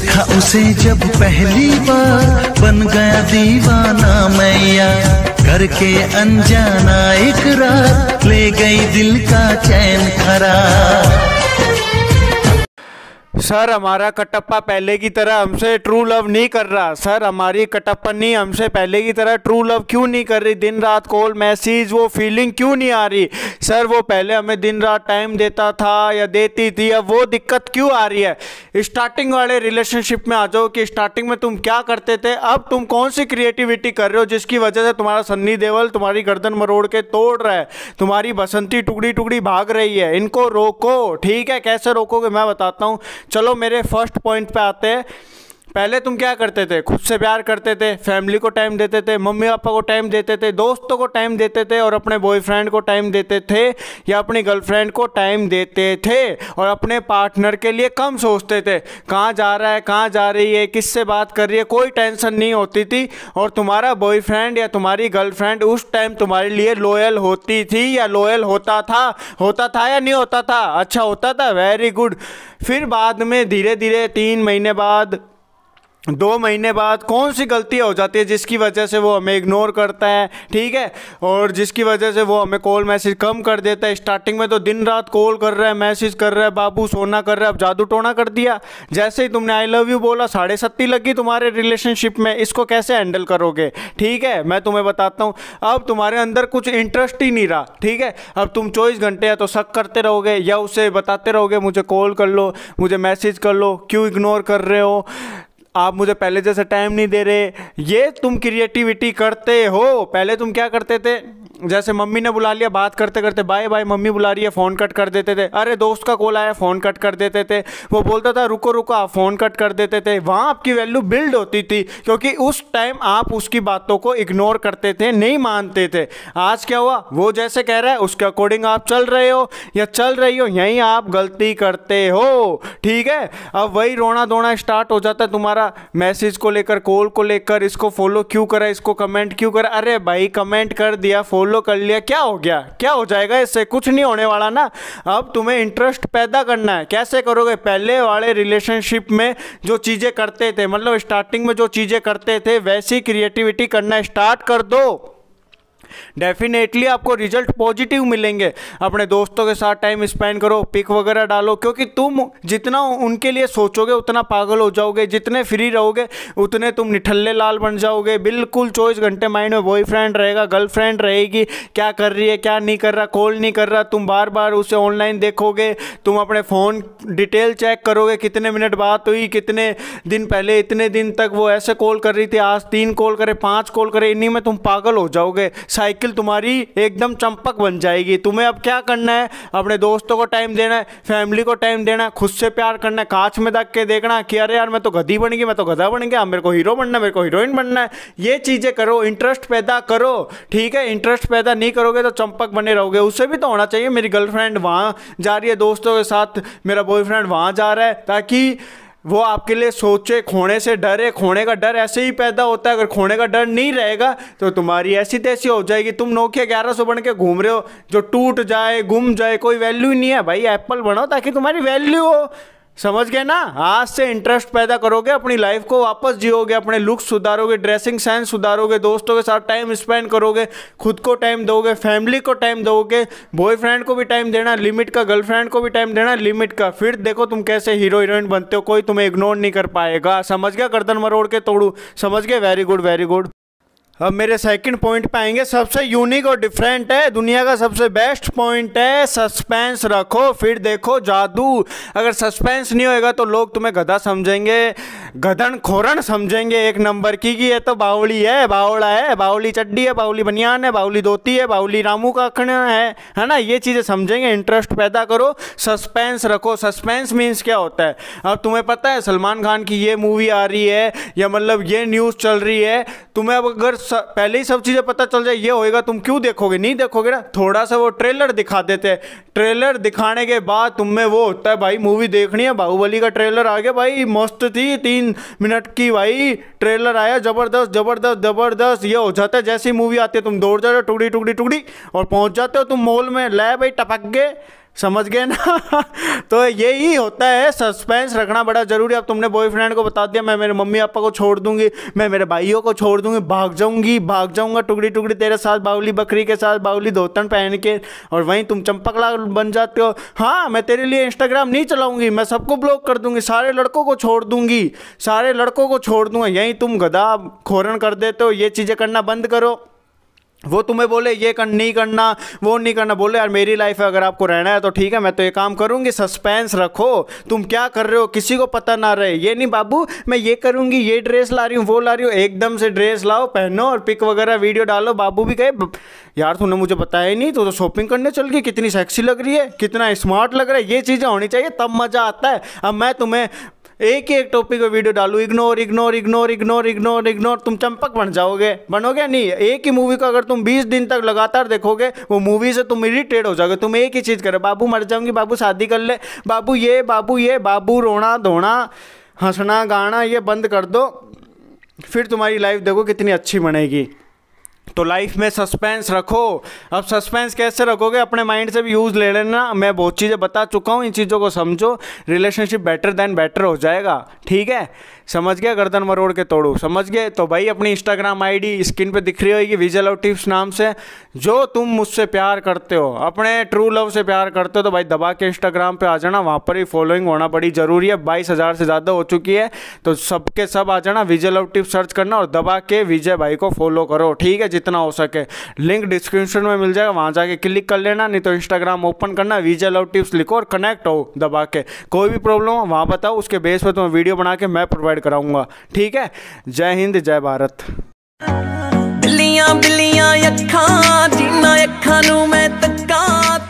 देखा उसे जब पहली बार बन गया दीवाना मैया करके अनजाना एक रात ले गई दिल का चैन खरा सर हमारा कटप्पा पहले की तरह हमसे ट्रू लव नहीं कर रहा सर हमारी कटप्पनी हमसे पहले की तरह ट्रू लव क्यों नहीं कर रही दिन रात कॉल मैसेज वो फीलिंग क्यों नहीं आ रही सर वो पहले हमें दिन रात टाइम देता था या देती थी अब वो दिक्कत क्यों आ रही है स्टार्टिंग वाले रिलेशनशिप में आ जाओ कि स्टार्टिंग में तुम क्या करते थे अब तुम कौन सी क्रिएटिविटी कर रहे हो जिसकी वजह से तुम्हारा सन्नी देवल तुम्हारी गर्दन मरोड़ के तोड़ रहा है तुम्हारी बसंती टुकड़ी टुकड़ी भाग रही है इनको रोको ठीक है कैसे रोकोगे मैं बताता हूँ चलो मेरे फर्स्ट पॉइंट पे आते हैं पहले तुम क्या करते थे खुद से प्यार करते थे फैमिली को टाइम देते थे मम्मी पापा को टाइम देते थे दोस्तों को टाइम देते थे और अपने बॉयफ्रेंड को टाइम देते थे या अपनी गर्लफ्रेंड को टाइम देते थे और अपने पार्टनर के लिए कम सोचते थे कहाँ जा रहा है कहाँ जा रही है किससे बात कर रही है कोई टेंशन नहीं होती थी और तुम्हारा बॉयफ्रेंड या तुम्हारी गर्लफ्रेंड उस टाइम तुम्हारे लिए लॉयल होती थी या लॉयल होता था होता था या नहीं होता था अच्छा होता था वेरी गुड फिर बाद में धीरे धीरे तीन महीने बाद दो महीने बाद कौन सी गलती हो जाती है जिसकी वजह से वो हमें इग्नोर करता है ठीक है और जिसकी वजह से वो हमें कॉल मैसेज कम कर देता है स्टार्टिंग में तो दिन रात कॉल कर रहा है मैसेज कर रहा है बाबू सोना कर रहा है अब जादू टोना कर दिया जैसे ही तुमने आई लव यू बोला साढ़े सत्ती लगी तुम्हारे रिलेशनशिप में इसको कैसे हैंडल करोगे ठीक है मैं तुम्हें बताता हूँ अब तुम्हारे अंदर कुछ इंटरेस्ट ही नहीं रहा ठीक है अब तुम चौबीस घंटे या तो शक करते रहोगे या उसे बताते रहोगे मुझे कॉल कर लो मुझे मैसेज कर लो क्यों इग्नोर कर रहे हो आप मुझे पहले जैसे टाइम नहीं दे रहे ये तुम क्रिएटिविटी करते हो पहले तुम क्या करते थे जैसे मम्मी ने बुला लिया बात करते करते बाय बाय मम्मी बुला रही है फ़ोन कट कर देते थे अरे दोस्त का कॉल आया फ़ोन कट कर देते थे वो बोलता था रुको रुको आप फ़ोन कट कर देते थे वहाँ आपकी वैल्यू बिल्ड होती थी क्योंकि उस टाइम आप उसकी बातों को इग्नोर करते थे नहीं मानते थे आज क्या हुआ वो जैसे कह रहा है उसके अकॉर्डिंग आप चल रहे हो या चल रही हो यहीं आप गलती करते हो ठीक है अब वही रोना दोना स्टार्ट हो जाता है तुम्हारा मैसेज को लेकर कॉल को लेकर इसको फॉलो क्यों करा इसको कमेंट क्यों करा अरे भाई कमेंट कर दिया फॉलो फॉलो कर लिया क्या हो गया क्या हो जाएगा इससे कुछ नहीं होने वाला ना अब तुम्हें इंटरेस्ट पैदा करना है कैसे करोगे पहले वाले रिलेशनशिप में जो चीज़ें करते थे मतलब स्टार्टिंग में जो चीज़ें करते थे वैसी क्रिएटिविटी करना स्टार्ट कर दो डेफिनेटली आपको रिजल्ट पॉजिटिव मिलेंगे अपने दोस्तों के साथ टाइम स्पेंड करो पिक वगैरह डालो क्योंकि तुम जितना उनके लिए सोचोगे उतना पागल हो जाओगे जितने फ्री रहोगे उतने तुम निठल्ले लाल बन जाओगे बिल्कुल चौबीस घंटे माइंड में बॉयफ्रेंड रहेगा गर्लफ्रेंड रहेगी क्या कर रही है क्या नहीं कर रहा कॉल नहीं कर रहा तुम बार बार उसे ऑनलाइन देखोगे तुम अपने फ़ोन डिटेल चेक करोगे कितने मिनट बात हुई कितने दिन पहले इतने दिन तक वो ऐसे कॉल कर रही थी आज तीन कॉल करे पांच कॉल करे इन्हीं में तुम पागल हो जाओगे शायद साइकिल तुम्हारी एकदम चंपक बन जाएगी तुम्हें अब क्या करना है अपने दोस्तों को टाइम देना है फैमिली को टाइम देना है खुद से प्यार करना है कांच में दख के देखना कि अरे यार मैं तो गधी बन गई मैं तो गधा बन गया मेरे को हीरो बनना है मेरे को हीरोइन बनना है ये चीज़ें करो इंटरेस्ट पैदा करो ठीक है इंटरेस्ट पैदा नहीं करोगे तो चंपक बने रहोगे उससे भी तो होना चाहिए मेरी गर्लफ्रेंड वहाँ जा रही है दोस्तों के साथ मेरा बॉयफ्रेंड वहाँ जा रहा है ताकि वो आपके लिए सोचे खोने से डरे खोने का डर ऐसे ही पैदा होता है अगर खोने का डर नहीं रहेगा तो तुम्हारी ऐसी तैसी हो जाएगी तुम नोकिया ग्यारह सौ बन के घूम रहे हो जो टूट जाए गुम जाए कोई वैल्यू ही नहीं है भाई एप्पल बनाओ ताकि तुम्हारी वैल्यू हो समझ गए ना आज से इंटरेस्ट पैदा करोगे अपनी लाइफ को वापस जियोगे अपने लुक सुधारोगे ड्रेसिंग सेंस सुधारोगे दोस्तों के साथ टाइम स्पेंड करोगे खुद को टाइम दोगे फैमिली को टाइम दोगे बॉयफ्रेंड को भी टाइम देना लिमिट का गर्लफ्रेंड को भी टाइम देना लिमिट का फिर देखो तुम कैसे हीरो हीरोइन बनते हो कोई तुम्हें इग्नोर नहीं कर पाएगा समझ गया गर्दन मरोड़ के तोड़ू समझ गए वेरी गुड वेरी गुड अब मेरे सेकंड पॉइंट पे आएंगे सबसे यूनिक और डिफरेंट है दुनिया का सबसे बेस्ट पॉइंट है सस्पेंस रखो फिर देखो जादू अगर सस्पेंस नहीं होएगा तो लोग तुम्हें गधा समझेंगे गधन खोरन समझेंगे एक नंबर की कि ये तो बावली है बावड़ा है बावली चड्डी है बावली बनियान है बावली धोती है बावली रामू का खड़ा है है ना ये चीज़ें समझेंगे इंटरेस्ट पैदा करो सस्पेंस रखो सस्पेंस मीन्स क्या होता है अब तुम्हें पता है सलमान खान की ये मूवी आ रही है या मतलब ये न्यूज़ चल रही है तुम्हें अब अगर पहले ही सब चीज़ें पता चल जाए ये होएगा तुम क्यों देखोगे नहीं देखोगे ना थोड़ा सा वो ट्रेलर दिखा देते हैं ट्रेलर दिखाने के बाद तुम में वो होता है भाई मूवी देखनी है बाहुबली का ट्रेलर आ गया भाई मस्त थी तीन मिनट की भाई ट्रेलर आया ज़बरदस्त ज़बरदस्त ज़बरदस्त ये हो जाता है जैसी मूवी आती है तुम दौड़ जाते हो टुकड़ी टुकड़ी टुकड़ी और पहुँच जाते हो तुम मॉल में ले भाई टपक गए समझ गए ना तो यही होता है सस्पेंस रखना बड़ा ज़रूरी अब तुमने बॉयफ्रेंड को बता दिया मैं मेरे मम्मी पापा को छोड़ दूंगी मैं मेरे भाइयों को छोड़ दूंगी भाग जाऊंगी भाग जाऊंगा टुकड़ी टुकड़ी तेरे साथ बावली बकरी के साथ बावली धोतन पहन के और वहीं तुम चंपकला बन जाते हो हाँ मैं तेरे लिए इंस्टाग्राम नहीं चलाऊंगी मैं सबको ब्लॉक कर दूंगी सारे लड़कों को छोड़ दूंगी सारे लड़कों को छोड़ दूंगा यहीं तुम गधा खोरन कर देते हो ये चीज़ें करना बंद करो वो तुम्हें बोले ये कर नहीं करना वो नहीं करना बोले यार मेरी लाइफ है अगर आपको रहना है तो ठीक है मैं तो ये काम करूँगी सस्पेंस रखो तुम क्या कर रहे हो किसी को पता ना रहे ये नहीं बाबू मैं ये करूँगी ये ड्रेस ला रही हूँ वो ला रही हूँ एकदम से ड्रेस लाओ पहनो और पिक वगैरह वीडियो डालो बाबू भी कहे यार तूने मुझे बताया ही नहीं तो, तो शॉपिंग करने चल गई कितनी सेक्सी लग रही है कितना स्मार्ट लग रहा है ये चीज़ें होनी चाहिए तब मज़ा आता है अब मैं तुम्हें एक ही एक टॉपिक पे वीडियो डालू ignore ignore ignore ignore ignore ignore तुम चंपक बन जाओगे बनोगे नहीं एक ही मूवी को अगर तुम बीस दिन तक लगातार देखोगे वो मूवी से तुम इरिटेट हो जाओगे तुम एक ही चीज़ करो बाबू मर जाऊंगी बाबू शादी कर ले बाबू ये बाबू ये बाबू रोना धोना हंसना गाना ये बंद कर दो फिर तुम्हारी लाइफ देखो कितनी अच्छी बनेगी तो लाइफ में सस्पेंस रखो अब सस्पेंस कैसे रखोगे अपने माइंड से भी यूज़ ले लेना मैं बहुत चीज़ें बता चुका हूँ इन चीज़ों को समझो रिलेशनशिप बेटर देन बेटर हो जाएगा ठीक है समझ गया गर्दन मरोड़ के तोड़ू समझ गए तो भाई अपनी इंस्टाग्राम आईडी स्क्रीन पे दिख रही होगी विजल और टिप्स नाम से जो तुम मुझसे प्यार करते हो अपने ट्रू लव से प्यार करते हो तो भाई दबा के इंस्टाग्राम पर आ जाना वहाँ पर ही फॉलोइंग होना बड़ी ज़रूरी है बाईस हज़ार से ज़्यादा हो चुकी है तो सबके सब आ जाना विजल और टिप्स सर्च करना और दबा के विजय भाई को फॉलो करो ठीक है जितना हो सके लिंक डिस्क्रिप्शन में मिल जाएगा वहाँ जाके क्लिक कर लेना नहीं तो इंस्टाग्राम ओपन करना वीजा लव टिप्स लिखो और कनेक्ट हो दबा के कोई भी प्रॉब्लम हो वहाँ बताओ उसके बेस पर तुम्हें वीडियो बना के मैं प्रोवाइड कराऊंगा ठीक है जय हिंद जय भारत ਬਿੱਲੀਆਂ ਬਿੱਲੀਆਂ ਅੱਖਾਂ ਜਿੰਨਾ ਅੱਖਾਂ ਨੂੰ ਮੈਂ